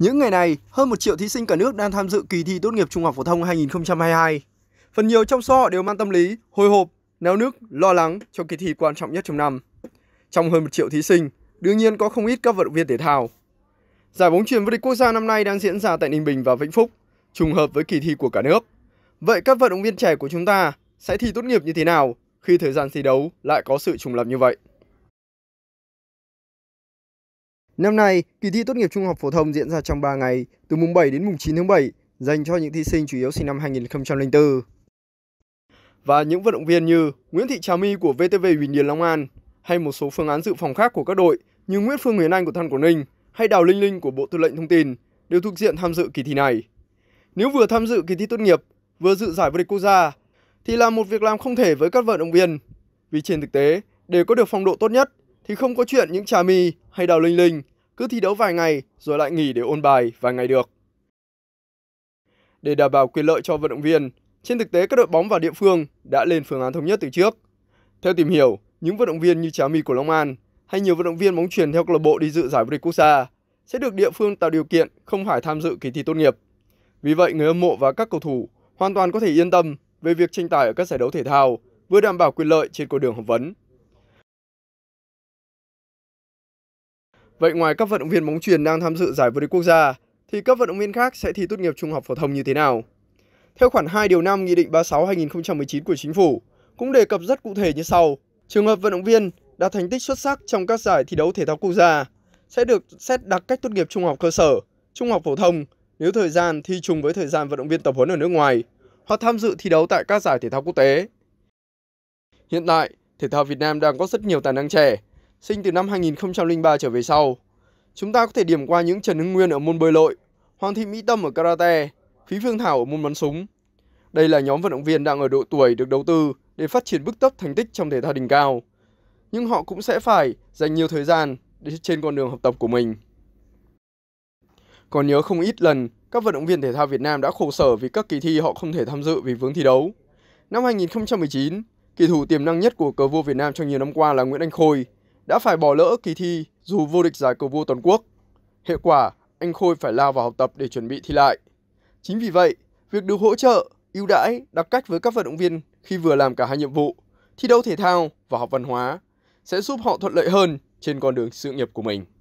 Những ngày này, hơn một triệu thí sinh cả nước đang tham dự kỳ thi tốt nghiệp trung học phổ thông 2022. Phần nhiều trong số họ đều mang tâm lý, hồi hộp, náo nước, lo lắng cho kỳ thi quan trọng nhất trong năm. Trong hơn một triệu thí sinh, đương nhiên có không ít các vận động viên thể thao. Giải bóng truyền vô địch quốc gia năm nay đang diễn ra tại Ninh Bình và Vĩnh Phúc, trùng hợp với kỳ thi của cả nước. Vậy các vận động viên trẻ của chúng ta sẽ thi tốt nghiệp như thế nào khi thời gian thi đấu lại có sự trùng lập như vậy? Năm nay, kỳ thi tốt nghiệp trung học phổ thông diễn ra trong 3 ngày, từ mùng 7 đến mùng 9 tháng 7, dành cho những thí sinh chủ yếu sinh năm 2004. Và những vận động viên như Nguyễn Thị Trà My của VTV Huỳnh Điền Long An, hay một số phương án dự phòng khác của các đội như Nguyễn Phương Huyền Anh của Than Quảng Ninh hay Đào Linh Linh của Bộ Tư lệnh Thông tin đều thuộc diện tham dự kỳ thi này. Nếu vừa tham dự kỳ thi tốt nghiệp, vừa dự giải vô địch quốc gia thì là một việc làm không thể với các vận động viên. Vì trên thực tế, để có được phong độ tốt nhất, thì không có chuyện những trà mì hay đào linh linh cứ thi đấu vài ngày rồi lại nghỉ để ôn bài vài ngày được. Để đảm bảo quyền lợi cho vận động viên, trên thực tế các đội bóng và địa phương đã lên phương án thống nhất từ trước. Theo tìm hiểu, những vận động viên như Trà Mì của Long An hay nhiều vận động viên bóng truyền theo câu lạc bộ đi dự giải vô địch quốc gia sẽ được địa phương tạo điều kiện không phải tham dự kỳ thi tốt nghiệp. Vì vậy, người hâm mộ và các cầu thủ hoàn toàn có thể yên tâm về việc tranh tài ở các giải đấu thể thao, vừa đảm bảo quyền lợi trên con đường học vấn Vậy ngoài các vận động viên bóng truyền đang tham dự giải vô địch quốc gia, thì các vận động viên khác sẽ thi tốt nghiệp trung học phổ thông như thế nào? Theo khoản 2 điều 5 Nghị định 36-2019 của Chính phủ, cũng đề cập rất cụ thể như sau. Trường hợp vận động viên đạt thành tích xuất sắc trong các giải thi đấu thể thao quốc gia sẽ được xét đặc cách tốt nghiệp trung học cơ sở, trung học phổ thông nếu thời gian thi trùng với thời gian vận động viên tập huấn ở nước ngoài hoặc tham dự thi đấu tại các giải thể thao quốc tế. Hiện tại, thể thao Việt Nam đang có rất nhiều tài năng trẻ sinh từ năm 2003 trở về sau. Chúng ta có thể điểm qua những Trần Hưng Nguyên ở môn bơi lội, Hoàng Thị Mỹ Tâm ở karate, Phí Phương Thảo ở môn bắn súng. Đây là nhóm vận động viên đang ở độ tuổi được đầu tư để phát triển bức tốc thành tích trong thể thao đỉnh cao. Nhưng họ cũng sẽ phải dành nhiều thời gian để trên con đường học tập của mình. Còn nhớ không ít lần, các vận động viên thể thao Việt Nam đã khổ sở vì các kỳ thi họ không thể tham dự vì vướng thi đấu. Năm 2019, kỳ thủ tiềm năng nhất của cờ vua Việt Nam trong nhiều năm qua là Nguyễn Anh Khôi, đã phải bỏ lỡ kỳ thi dù vô địch giải cầu vua toàn quốc. Hệ quả, anh Khôi phải lao vào học tập để chuẩn bị thi lại. Chính vì vậy, việc được hỗ trợ, ưu đãi, đặc cách với các vận động viên khi vừa làm cả hai nhiệm vụ, thi đấu thể thao và học văn hóa, sẽ giúp họ thuận lợi hơn trên con đường sự nghiệp của mình.